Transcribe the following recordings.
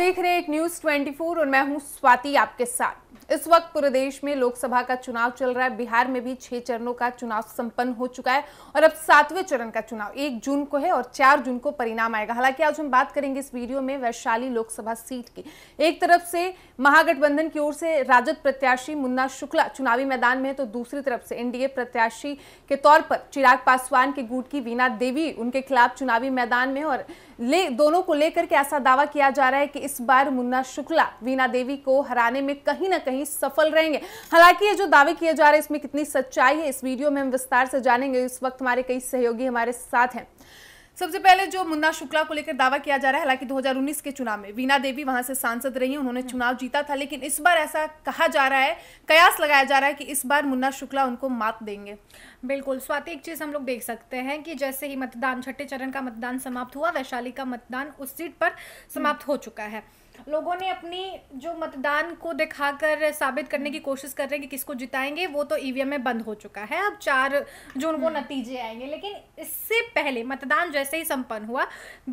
देख रहे हैं एक न्यूज 24 और मैं हूं स्वाति आपके साथ इस वक्त पूरे देश में लोकसभा का चुनाव चल रहा है बिहार में भी छह चरणों का चुनाव संपन्न हो चुका है और अब सातवें चरण का चुनाव एक जून को है और चार जून को परिणाम आएगा हालांकि आज हम बात करेंगे इस वीडियो में वैशाली लोकसभा सीट की एक तरफ से महागठबंधन की ओर से राजद प्रत्याशी मुन्ना शुक्ला चुनावी मैदान में है तो दूसरी तरफ से एनडीए प्रत्याशी के तौर पर चिराग पासवान के गुट की वीना देवी उनके खिलाफ चुनावी मैदान में और ले दोनों को लेकर के ऐसा दावा किया जा रहा है कि इस बार मुन्ना शुक्ला वीणा देवी को हराने में कहीं ना कहीं ही सफल रहेंगे हालांकि ये जो दावे किए जा रहे हैं इसमें कितनी सच्चाई है इस वीडियो में हम विस्तार से जानेंगे इस वक्त हमारे कई सहयोगी हमारे साथ हैं सबसे पहले जो मुन्ना शुक्ला को लेकर दावा किया जा रहा है हालांकि 2019 के चुनाव में वीना देवी वहां से सांसद रही हैं उन्होंने चुनाव जीता था लेकिन इस बार ऐसा कहा जा रहा है कयास लगाया जा रहा है कि इस बार मुन्ना शुक्ला उनको मात देंगे बिल्कुल स्वाति एक चीज़ हम लोग देख सकते हैं कि जैसे ही मतदान छठे चरण का मतदान समाप्त हुआ वैशाली का मतदान उस सीट पर समाप्त हो चुका है लोगों ने अपनी जो मतदान को दिखाकर साबित करने की कोशिश कर रहे हैं कि किसको जिताएंगे वो तो ईवीएम में बंद हो चुका है अब चार जून को हम्म। नतीजे आएंगे लेकिन इससे पहले मतदान जैसे ही संपन्न हुआ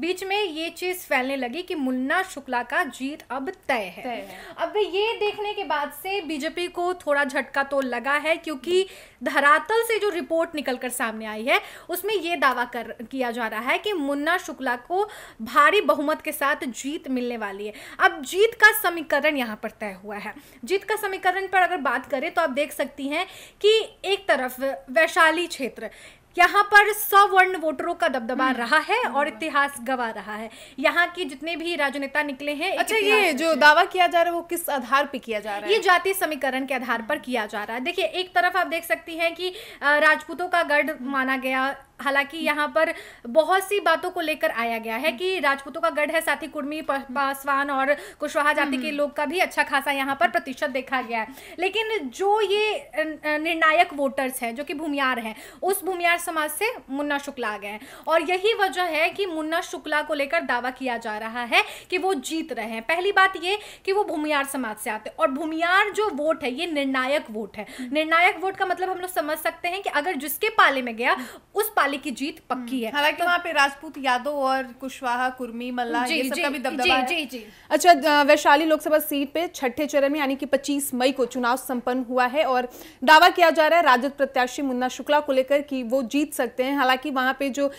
बीच में ये चीज़ फैलने लगी कि मुन्ना शुक्ला का जीत अब तय है।, है अब ये देखने के बाद से बीजेपी को थोड़ा झटका तो लगा है क्योंकि धरातल से जो रिपोर्ट निकल कर सामने आई है उसमें ये दावा कर किया जा रहा है कि मुन्ना शुक्ला को भारी बहुमत के साथ जीत मिलने वाली है अब जीत का समीकरण यहाँ पर तय हुआ है जीत का समीकरण पर अगर बात करें तो आप देख सकती हैं कि एक तरफ वैशाली क्षेत्र यहाँ पर सौ वर्ण वोटरों का दबदबा हम्म। रहा है और इतिहास गवा रहा है यहाँ के जितने भी राजनेता निकले हैं अच्छा ये जो दावा किया जा रहा है वो किस आधार पर किया जा रहा है ये जाति समीकरण के आधार पर किया जा रहा है देखिए एक तरफ आप देख सकती हैं कि राजपूतों का गढ़ माना गया हालांकि यहाँ पर बहुत सी बातों को लेकर आया गया है कि राजपूतों का गढ़ है साथ ही कुर्मी पासवान और कुशवाहा जाति के हम्म। लोग का भी अच्छा खासा यहाँ पर प्रतिशत देखा गया है लेकिन जो ये निर्णायक वोटर्स हैं जो कि भूमियार हैं उस भूमियार समाज से मुन्ना शुक्ला आ गए हैं और यही वजह है कि मुन्ना शुक्ला को लेकर दावा किया जा रहा है कि वो जीत रहे हैं पहली बात ये कि वो भूमियार समाज से आते और भूमियार जो वोट है ये निर्णायक वोट है हम्म। निर्णायक वोट का मतलब हम लोग समझ सकते हैं कि अगर जिसके पाले में गया उस पाले पाली की जीत पक्की है हालांकि तो- वहाँ पे राजपूत यादव और कुशवाहा कुर्मी मल्ला ये सब का भी दबदबा जी, जी, जी अच्छा वैशाली लोकसभा सीट पे छठे चरण में यानी कि 25 मई को चुनाव संपन्न हुआ है और दावा किया जा रहा है राजद प्रत्याशी मुन्ना शुक्ला को लेकर की वो जीत सकते हैं हालांकि वहाँ पे जो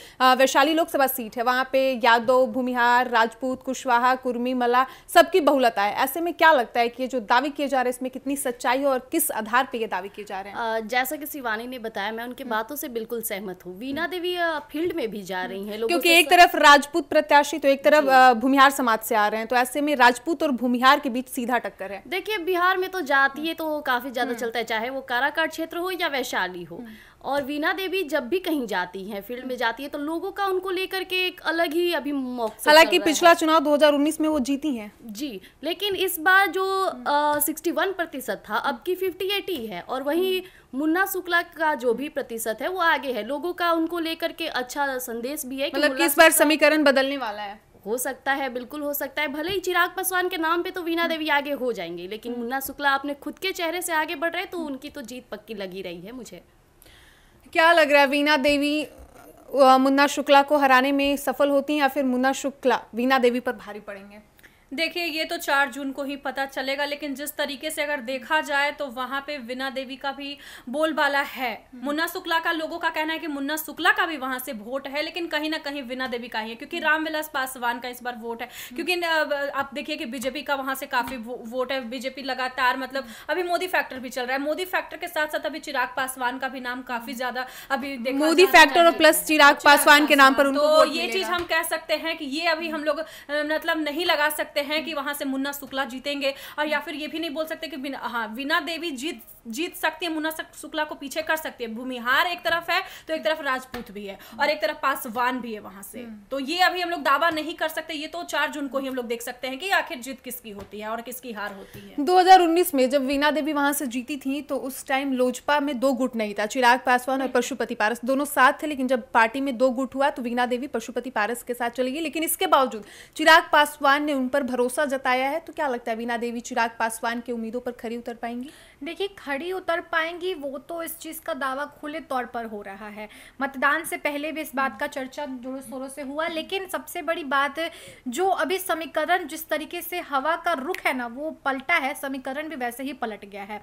वैशाली लोकसभा सीट है वहाँ पे यादव भूमिहार राजपूत कुशवाहा कुर्मी मल्ला सबकी बहुलता है ऐसे में क्या लगता है की जो दावे किए जा रहे हैं इसमें कितनी सच्चाई है और किस आधार पर ये दावे किए जा रहे हैं जैसा कि शिवानी ने बताया मैं उनकी हम्म। बातों से बिल्कुल सहमत हूँ वीना देवी फील्ड में भी जा रही हैं क्योंकि एक तरफ राजपूत प्रत्याशी तो एक तरफ भूमिहार समाज से आ रहे हैं तो ऐसे में राजपूत और भूमिहार के बीच सीधा टक्कर है देखिए बिहार में तो जाती है तो काफी ज्यादा हम्म। चलता है चाहे वो काराकाट क्षेत्र हो या वैशाली हो हम्म। और वीना देवी जब भी कहीं जाती हैं फील्ड में जाती है तो लोगों का उनको लेकर के एक अलग ही अभी हालांकि पिछला चुनाव 2019 में वो जीती हैं जी लेकिन इस बार जो सिक्सटी वन प्रतिशत था अब की फिफ्टी एटी है और वही मुन्ना शुक्ला का जो भी प्रतिशत है वो आगे है लोगों का उनको लेकर के अच्छा संदेश भी है मतलब इस बार समीकरण बदलने वाला है हो सकता है बिल्कुल हो सकता है भले ही चिराग पासवान के नाम पे तो वीणा देवी आगे हो जाएंगे लेकिन मुन्ना शुक्ला आपने खुद के चेहरे से आगे बढ़ रहे तो उनकी तो जीत पक्की लगी रही है मुझे क्या लग रहा है वीणा देवी मुन्ना शुक्ला को हराने में सफल होती हैं या फिर मुन्ना शुक्ला वीणा देवी पर भारी पड़ेंगे देखिए ये तो चार जून को ही पता चलेगा लेकिन जिस तरीके से अगर देखा जाए तो वहां पे विना देवी का भी बोलबाला है हम्म। मुन्ना शुक्ला का लोगों का कहना है कि मुन्ना शुक्ला का भी वहां से वोट है लेकिन कहीं ना कहीं विना देवी का ही है क्योंकि हम्म। रामविलास पासवान का इस बार वोट है हम्म। क्योंकि आप देखिए कि बीजेपी का वहां से काफ़ी वोट है बीजेपी लगातार मतलब अभी मोदी फैक्टर भी चल रहा है मोदी फैक्टर के साथ साथ अभी चिराग पासवान का भी नाम काफ़ी ज़्यादा अभी मोदी फैक्टर और प्लस चिराग पासवान के नाम पर तो ये चीज़ हम कह सकते हैं कि ये अभी हम लोग मतलब नहीं लगा सकते सकते हैं कि वहां से मुन्ना शुक्ला जीतेंगे और या फिर ये भी नहीं बोल सकते कि हाँ वीना देवी जीत जीत सकती है मुन्ना शुक्ला को पीछे कर सकती है भूमिहार एक तरफ है तो एक तरफ राजपूत भी है और एक तरफ पासवान भी है वहां से हम्म। तो ये अभी हम लोग दावा नहीं कर सकते ये तो चार जून को ही हम लोग देख सकते हैं कि आखिर जीत किसकी होती है और किसकी हार होती है दो में जब वीना देवी वहां से जीती थी तो उस टाइम लोजपा में दो गुट नहीं था चिराग पासवान और हम्म। पशुपति पारस दोनों साथ थे लेकिन जब पार्टी में दो गुट हुआ तो वीना देवी पशुपति पारस के साथ चली गई लेकिन इसके बावजूद चिराग पासवान ने उन पर भरोसा जताया है तो क्या लगता है वीना देवी चिराग पासवान की उम्मीदों पर खरी उतर पाएंगी देखिए खड़ी उतर पाएंगी वो तो इस चीज़ का दावा खुले तौर पर हो रहा है मतदान से पहले भी इस बात का चर्चा जोरों शोरों से हुआ लेकिन सबसे बड़ी बात जो अभी समीकरण जिस तरीके से हवा का रुख है ना वो पलटा है समीकरण भी वैसे ही पलट गया है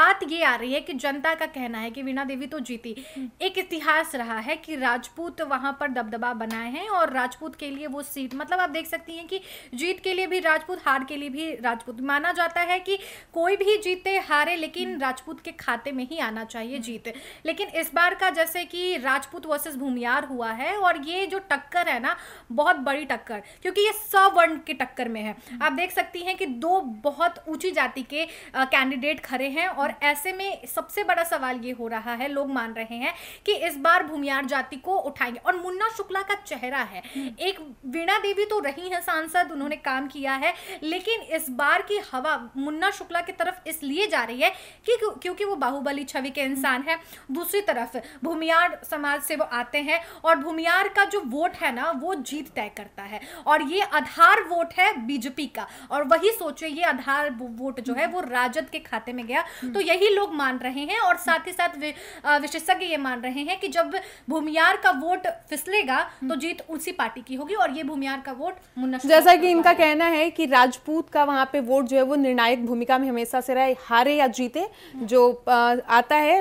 बात ये आ रही है कि जनता का कहना है कि वीणा देवी तो जीती एक इतिहास रहा है कि राजपूत वहां पर दबदबा बनाए हैं और राजपूत के लिए वो सीट मतलब आप देख सकती हैं कि जीत के लिए भी राजपूत हार के लिए भी राजपूत माना जाता है कि कोई भी जीते हारे लेकिन राज राजपूत के खाते में ही आना चाहिए हम्म। जीत लेकिन इस बार का जैसे कि राजपूत वर्सेस भूमियार हुआ है और ये जो टक्कर है ना बहुत बड़ी टक्कर क्योंकि ये सौ वर्ण के टक्कर में है हम्म। आप देख सकती हैं कि दो बहुत ऊंची जाति के कैंडिडेट खड़े हैं और ऐसे में सबसे बड़ा सवाल ये हो रहा है लोग मान रहे हैं कि इस बार भूमियार जाति को उठाएंगे और मुन्ना शुक्ला का चेहरा है हम्म। एक वीणा देवी तो रही हैं सांसद उन्होंने काम किया है लेकिन इस बार की हवा मुन्ना शुक्ला की तरफ इसलिए जा रही है कि क्योंकि क्योंकि वो बाहुबली छवि के इंसान है दूसरी तरफ भूमियार समाज से वो आते हैं और भूमियार का जो वोट है ना वो जीत तय करता है और ये आधार वोट है बीजेपी का और वही सोचो ये आधार वोट जो है वो राजद के खाते में गया तो यही लोग मान रहे हैं और साथ ही साथ विशेषज्ञ ये मान रहे हैं कि जब भूमियार का वोट फिसलेगा तो जीत उसी पार्टी की होगी और ये भूमियार का वोट मुन्ना जैसा कि इनका कहना है कि राजपूत का वहां पे वोट जो है वो निर्णायक भूमिका में हमेशा से रहे हारे या जीते जो आता है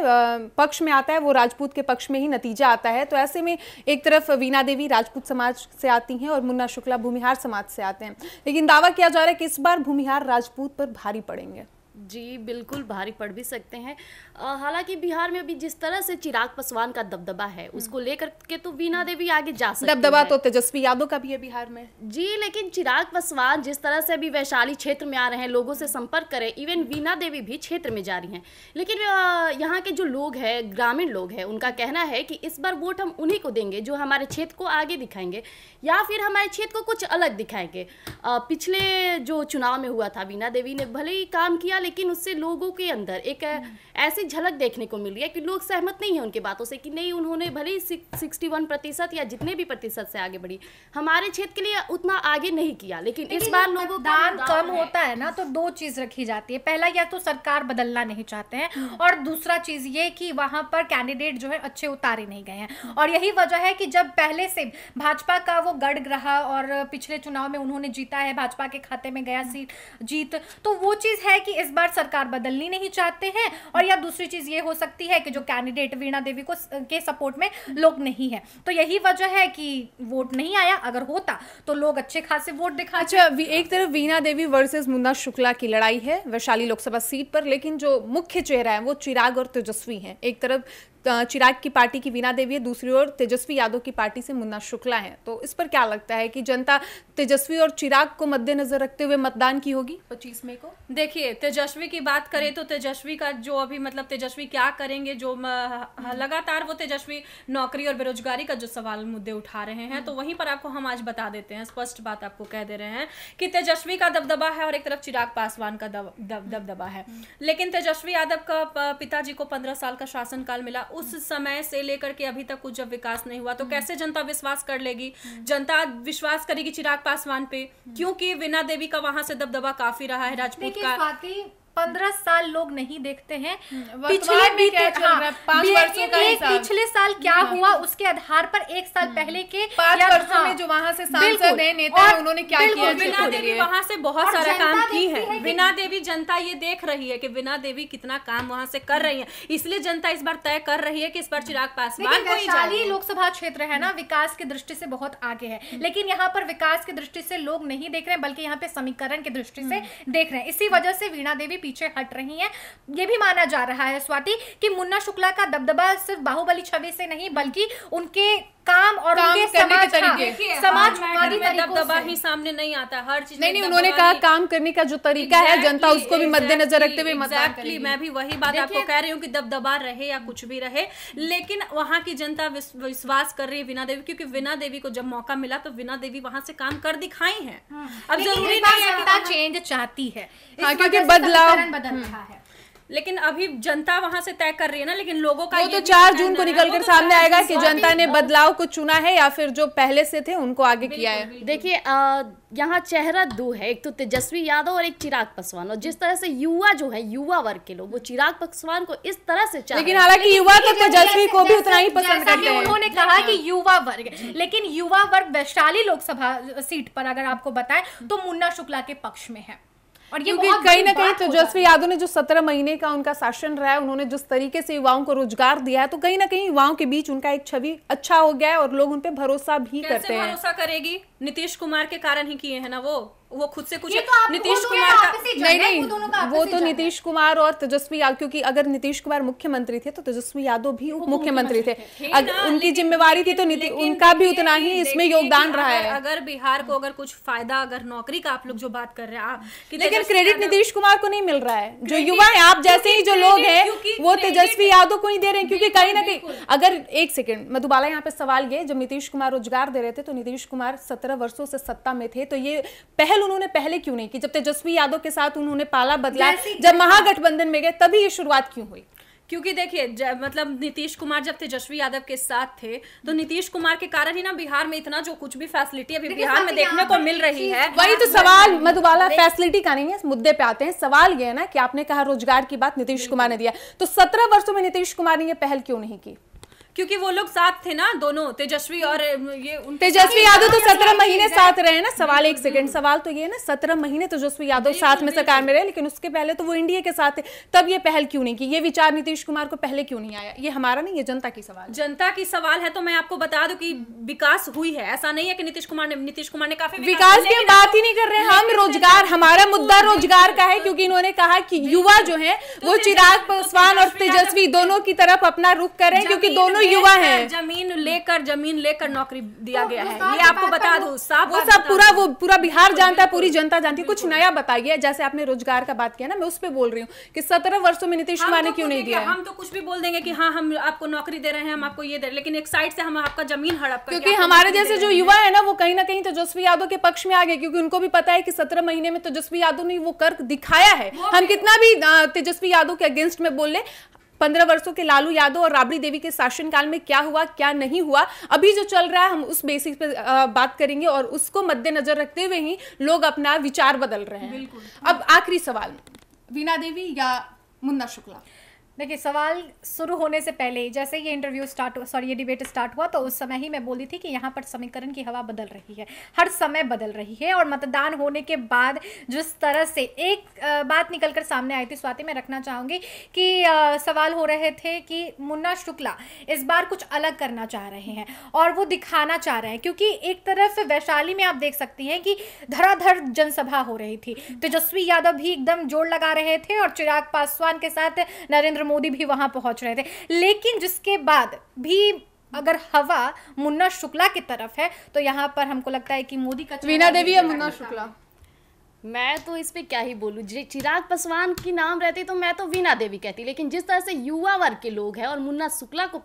पक्ष में आता है वो राजपूत के पक्ष में ही नतीजा आता है तो ऐसे में एक तरफ वीणा देवी राजपूत समाज से आती हैं और मुन्ना शुक्ला भूमिहार समाज से आते हैं लेकिन दावा किया जा रहा है कि इस बार भूमिहार राजपूत पर भारी पड़ेंगे जी बिल्कुल भारी पड़ भी सकते हैं हालांकि बिहार में अभी जिस तरह से चिराग पासवान का दबदबा है हम्म। उसको लेकर के तो वीना देवी आगे जा सकती दबदबा तो तेजस्वी यादव का भी है बिहार में जी लेकिन चिराग पासवान जिस तरह से अभी वैशाली क्षेत्र में आ रहे हैं लोगों से संपर्क करें इवन वीना देवी भी क्षेत्र में जा रही हैं लेकिन यहाँ के जो लोग हैं ग्रामीण लोग हैं उनका कहना है कि इस बार वोट हम उन्हीं को देंगे जो हमारे क्षेत्र को आगे दिखाएंगे या फिर हमारे क्षेत्र को कुछ अलग दिखाएंगे पिछले जो चुनाव में हुआ था वीना देवी ने भले ही काम किया लेकिन उससे लोगों के अंदर एक ऐसी झलक देखने को मिल रही है कि लोग सहमत नहीं है उनके बातों से कि नहीं उन्होंने भले ही सिक्सटी वन प्रतिशत या जितने भी प्रतिशत से आगे बढ़ी हमारे क्षेत्र के लिए उतना आगे नहीं किया लेकिन इस बार लोगों दान कम होता है ना तो दो चीज रखी जाती है पहला या तो सरकार बदलना नहीं चाहते हैं हम्म। और दूसरा चीज ये कि वहां पर कैंडिडेट जो है अच्छे उतारे नहीं गए हैं और यही वजह है कि जब पहले से भाजपा का वो गढ़ रहा और पिछले चुनाव में उन्होंने जीता है भाजपा के खाते में गया हम्म। सीट जीत तो वो चीज है कि इस बार सरकार बदलनी नहीं चाहते हैं और या दूसरी चीज़ ये हो सकती है कि जो कैंडिडेट वीणा देवी को के सपोर्ट में लोग नहीं है तो यही वजह है कि वोट नहीं आया अगर होता तो लोग अच्छे खासे वोट दिखा अच्छा वी, एक तरफ वीणा देवी वर्सेज मुन्ना शुक्ला की लड़ाई है वैशाली लोकसभा सीट पर लेकिन जो मुख्य चेहरा है वो चिराग और तेजस्वी है एक तरफ चिराग की पार्टी की वीना देवी है दूसरी ओर तेजस्वी यादव की पार्टी से मुन्ना शुक्ला है तो इस पर क्या लगता है कि जनता तेजस्वी और चिराग को मद्देनजर रखते हुए मतदान की होगी पच्चीस मई को देखिए तेजस्वी की बात करें तो तेजस्वी का जो अभी मतलब तेजस्वी क्या करेंगे जो हम्म। लगातार वो तेजस्वी नौकरी और बेरोजगारी का जो सवाल मुद्दे उठा रहे हैं हम्म। तो वहीं पर आपको हम आज बता देते हैं स्पष्ट बात आपको कह दे रहे हैं कि तेजस्वी का दबदबा है और एक तरफ चिराग पासवान का दबदबा है हम्म। लेकिन तेजस्वी यादव का पिताजी को पंद्रह साल का शासनकाल मिला उस समय से लेकर के अभी तक कुछ जब विकास नहीं हुआ तो हम्म। कैसे जनता विश्वास कर लेगी जनता विश्वास करेगी चिराग पासवान पे हम्म। क्योंकि विना देवी का वहां से दबदबा काफी रहा है राजपूत का पंद्रह साल लोग नहीं देखते हैं हम्म, पिछले भी क्या चल रहा है हाँ, पांच वर्षों का हिसाब पिछले साल क्या हम्म। हुआ उसके आधार पर एक साल हम्म। पहले के पांच वर्षों में हाँ, जो वहां से सांसद हैं नेता हैं उन्होंने क्या किया बिना देवी वहां से बहुत सारा काम की है बिना देवी जनता ये देख रही है कि बिना देवी कितना काम वहां से कर रही है इसलिए जनता इस बार तय कर रही है की इस बार चिराग पासवान वैशाली लोकसभा क्षेत्र है ना विकास की दृष्टि से बहुत आगे है लेकिन यहाँ पर विकास की दृष्टि से लोग नहीं देख रहे हैं बल्कि यहाँ पे समीकरण की दृष्टि से देख रहे हैं इसी वजह से वीणा देवी पीछे हट रही हैं ये भी माना जा रहा है स्वाति कि मुन्ना शुक्ला का दबदबा सिर्फ बाहुबली छवि से नहीं बल्कि उनके काम और काम उनके समाज हाँ, समाज हाँ, दबदबा ही सामने नहीं आता हर चीज नहीं नहीं उन्होंने कहा काम करने का जो तरीका exactly, है जनता उसको भी मद्देनजर रखते हुए एग्जैक्टली मैं भी वही बात आपको कह रही हूँ कि दबदबा रहे या कुछ भी रहे लेकिन वहाँ की जनता विश्वास कर रही है वीना देवी क्योंकि विना देवी को जब मौका मिला तो बिना देवी वहाँ से काम कर दिखाई हाँ। है अब जरूरी नहीं है चेंज चाहती है हाँ, क्योंकि बदलाव बदल रहा हम्म। है लेकिन अभी जनता वहां से तय कर रही है ना लेकिन लोगों का वो तो चार जून को निकल कर तो सामने आएगा कि जनता ने बदलाव को चुना है या फिर जो पहले से थे उनको आगे किया है देखिए यहाँ चेहरा दो है एक तो तेजस्वी यादव और एक चिराग पासवान और जिस तरह से युवा जो है युवा वर्ग के लोग वो चिराग पासवान को इस तरह से लेकिन हालांकि युवा तो तेजस्वी को भी उतना ही पसंद करते हैं उन्होंने कहा कि हाँ। युवा वर्ग लेकिन युवा वर्ग वैशाली लोकसभा सीट पर अगर आपको बताएं तो मुन्ना शुक्ला के पक्ष में है और ये क्योंकि कहीं ना कहीं तेजस्वी तो यादव ने जो सत्रह महीने का उनका शासन रहा है उन्होंने जिस तरीके से युवाओं को रोजगार दिया है तो कहीं ना कहीं युवाओं के बीच उनका एक छवि अच्छा हो गया है और लोग उन पर भरोसा भी करते हैं भरोसा करेगी नीतीश कुमार के कारण ही किए हैं ना वो वो खुद से कुछ तो नीतीश कुमार का नहीं नहीं वो तो नीतीश कुमार और तेजस्वी यादव क्योंकि अगर नीतीश कुमार मुख्यमंत्री थे तो तेजस्वी यादव भी उप मुख्यमंत्री थे उनकी जिम्मेवारी थी तो उनका भी उतना ही इसमें योगदान रहा है अगर बिहार को अगर कुछ फायदा अगर नौकरी का आप लोग जो बात कर रहे हैं आप लेकिन क्रेडिट नीतीश कुमार को नहीं मिल रहा है जो युवा है आप जैसे ही जो लोग है वो तेजस्वी यादव को ही दे रहे हैं क्योंकि कहीं ना कहीं अगर एक सेकेंड मधुबाला यहाँ पे सवाल ये जब नीतीश कुमार रोजगार दे रहे थे तो नीतीश कुमार सत्रह वर्षो से सत्ता में थे तो ये पहल उन्होंने पहले क्यों नहीं की जब तेजस्वी यादव के साथ उन्होंने पाला बदला जब महागठबंधन में गए तभी ये शुरुआत क्यों हुई क्योंकि देखिए मतलब नीतीश कुमार जब तेजस्वी यादव के साथ थे तो नीतीश कुमार के कारण ही ना बिहार में इतना जो कुछ भी फैसिलिटी अभी बिहार में देखने को मिल रही है वही तो सवाल मधुबाला फैसिलिटी का नहीं है मुद्दे पे आते हैं सवाल ये है ना कि आपने कहा रोजगार की बात नीतीश कुमार ने दिया तो सत्रह वर्षो में नीतीश कुमार ने यह पहल क्यों नहीं की क्योंकि वो लोग साथ थे ना दोनों तेजस्वी और ये तेजस्वी यादव तो सत्रह महीने साथ रहे ना सवाल एक सेकंड हम्म, हम्म। सवाल तो ये ना सत्रह महीने तेजस्वी यादव साथ तो में सरकार में रहे लेकिन उसके पहले तो वो इंडिया के साथ थे तब ये पहल क्यों नहीं की ये विचार नीतीश कुमार को पहले क्यों नहीं आया ये हमारा नहीं ये जनता की सवाल जनता की सवाल है तो मैं आपको बता दू की विकास हुई है ऐसा नहीं है की नीतीश कुमार ने नीतीश कुमार ने काफी विकास की बात ही नहीं कर रहे हैं हम रोजगार हमारा मुद्दा तो रोजगार का है क्योंकि इन्होंने कहा की युवा जो है तो वो चिराग पासवान और तेजस्वी दोनों की तरफ अपना रुख करे क्योंकि दोनों युवा है जमीन लेकर जमीन लेकर नौकरी दिया तो गया है ये आपको बता दू साफ वो सब पूरा वो पूरा बिहार जानता है पूरी जनता जानती है कुछ नया बताइए जैसे आपने रोजगार का बात किया ना मैं उस पर बोल रही हूँ की सत्रह वर्षो में नीतीश कुमार ने तो क्यों नहीं दिया हम तो कुछ भी बोल देंगे की हाँ हम आपको नौकरी दे रहे हैं हम आपको ये दे रहे लेकिन एक साइड से हम आपका जमीन हड़प क्योंकि हमारे जैसे जो युवा है ना वो कहीं ना कहीं तेजस्वी यादव के पक्ष में आ गए क्योंकि उनको भी पता है कि सत्रह महीने में तेजस्वी यादव ने वो कर दिखाया है हम कितना भी तेजस्वी यादव के अगेंस्ट में बोल ले पंद्रह वर्षों के लालू यादव और राबड़ी देवी के शासनकाल में क्या हुआ क्या नहीं हुआ अभी जो चल रहा है हम उस बेसिस पे बात करेंगे और उसको मद्देनजर रखते हुए ही लोग अपना विचार बदल रहे हैं अब आखिरी सवाल वीणा देवी या मुन्ना शुक्ला देखिए सवाल शुरू होने से पहले जैसे ये इंटरव्यू स्टार्ट सॉरी ये डिबेट स्टार्ट हुआ तो उस समय ही मैं बोली थी कि यहाँ पर समीकरण की हवा बदल रही है हर समय बदल रही है और मतदान होने के बाद जिस तरह से एक बात निकल कर सामने आई थी स्वाति मैं रखना चाहूँगी कि सवाल हो रहे थे कि मुन्ना शुक्ला इस बार कुछ अलग करना चाह रहे हैं और वो दिखाना चाह रहे हैं क्योंकि एक तरफ वैशाली में आप देख सकती हैं कि धराधर जनसभा हो रही थी तेजस्वी यादव भी एकदम जोड़ लगा रहे थे और चिराग पासवान के साथ नरेंद्र नरेंद्र मोदी भी वहां पहुंच रहे थे लेकिन जिसके बाद भी अगर हवा मुन्ना शुक्ला की तरफ है तो यहाँ पर हमको लगता है कि मोदी का वीना देवी या मुन्ना शुक्ला मैं तो इस पर क्या ही बोलूँ जी चिराग पासवान की नाम रहती तो मैं तो वीना देवी कहती लेकिन जिस तरह से युवा वर्ग के लोग हैं और मुन्ना शुक्ला को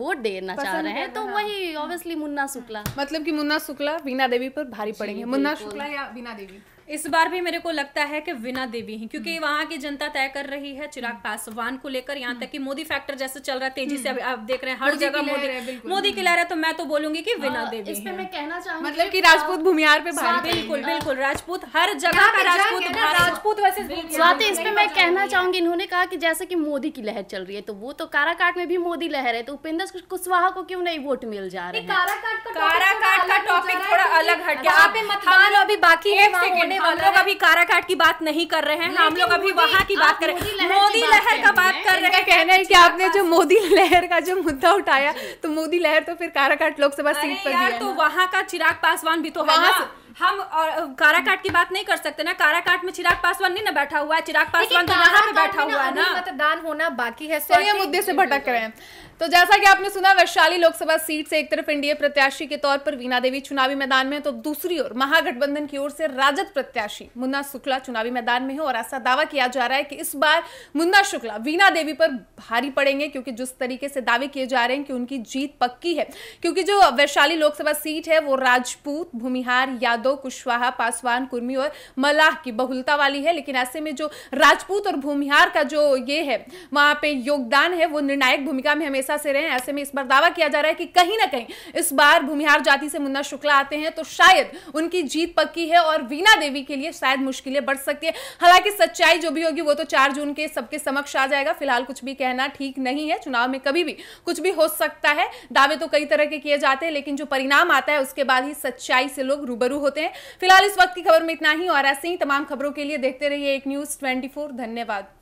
वोट देना चाह रहे हैं तो हाँ। वही ऑब्वियसली मुन्ना शुक्ला मतलब कि मुन्ना शुक्ला वीना देवी पर भारी पड़ेंगे मुन्ना शुक्ला या वीना देवी इस बार भी मेरे को लगता है कि विना देवी ही क्योंकि वहां की जनता तय कर रही है चिराग पासवान को लेकर यहाँ तक कि मोदी फैक्टर जैसे चल रहा है तेजी से हम्म। आप देख रहे हैं हर जगह मोदी मोदी की लहर है तो मैं तो बोलूंगी की विना देवी इस पे मैं कहना चाहूंगी मतलब कि राजपूत भूमियार पे बिल्कुल बिल्कुल राजपूत हर जगह का राजपूत राजपूत वैसे इस पे मैं कहना चाहूंगी इन्होंने कहा कि जैसे की मोदी की लहर चल रही है तो वो तो काराकाट में भी मोदी लहर है तो उपेंद्र कुशवाहा को क्यों नहीं वोट मिल जा रहा है काराकाट का टॉपिक थोड़ा अलग हट गया आप मतदान अभी बाकी है हम लोग अभी काराकाट की बात नहीं कर रहे हैं हम लोग अभी वहाँ की बात कर रहे हैं मोदी लहर का बात कर रहे हैं कहना है कि आपने जो मोदी लहर का जो मुद्दा उठाया तो मोदी लहर तो फिर काराकाट लोकसभा सीट पर है तो वहाँ का चिराग पासवान भी तो है ना हाँ। हम और काराकाट की बात नहीं कर सकते ना काराकाट में चिराग पासवान नहीं ना बैठा हुआ है चिराग पासवान तो यहाँ पे बैठा हुआ है ना मतदान होना बाकी है सो तो ये मुद्दे से भटक रहे हैं तो जैसा कि आपने सुना वैशाली लोकसभा सीट से एक तरफ एनडीए प्रत्याशी के तौर पर वीणा देवी चुनावी मैदान में है तो दूसरी ओर महागठबंधन की ओर से राजद प्रत्याशी मुन्ना शुक्ला चुनावी मैदान में है और ऐसा दावा किया जा रहा है कि इस बार मुन्ना शुक्ला वीणा देवी पर भारी पड़ेंगे क्योंकि जिस तरीके से दावे किए जा रहे हैं कि उनकी जीत पक्की है क्योंकि जो वैशाली लोकसभा सीट है वो राजपूत भूमिहार यादव कुशवाहा पासवान कुर्मी और मलाह की बहुलता वाली है लेकिन ऐसे में जो राजपूत और भूमिहार का जो ये है वहां पर योगदान है वो निर्णायक भूमिका में हमें हमेशा से रहे ऐसे में इस बार दावा किया जा रहा है कि कहीं ना कहीं इस बार भूमिहार जाति से मुन्ना शुक्ला आते हैं तो शायद उनकी जीत पक्की है और वीणा देवी के लिए शायद मुश्किलें बढ़ सकती है हालांकि सच्चाई जो भी होगी वो तो चार जून के सबके समक्ष आ जाएगा फिलहाल कुछ भी कहना ठीक नहीं है चुनाव में कभी भी कुछ भी हो सकता है दावे तो कई तरह के किए जाते हैं लेकिन जो परिणाम आता है उसके बाद ही सच्चाई से लोग रूबरू होते हैं फिलहाल इस वक्त की खबर में इतना ही और ऐसे ही तमाम खबरों के लिए देखते रहिए एक न्यूज ट्वेंटी धन्यवाद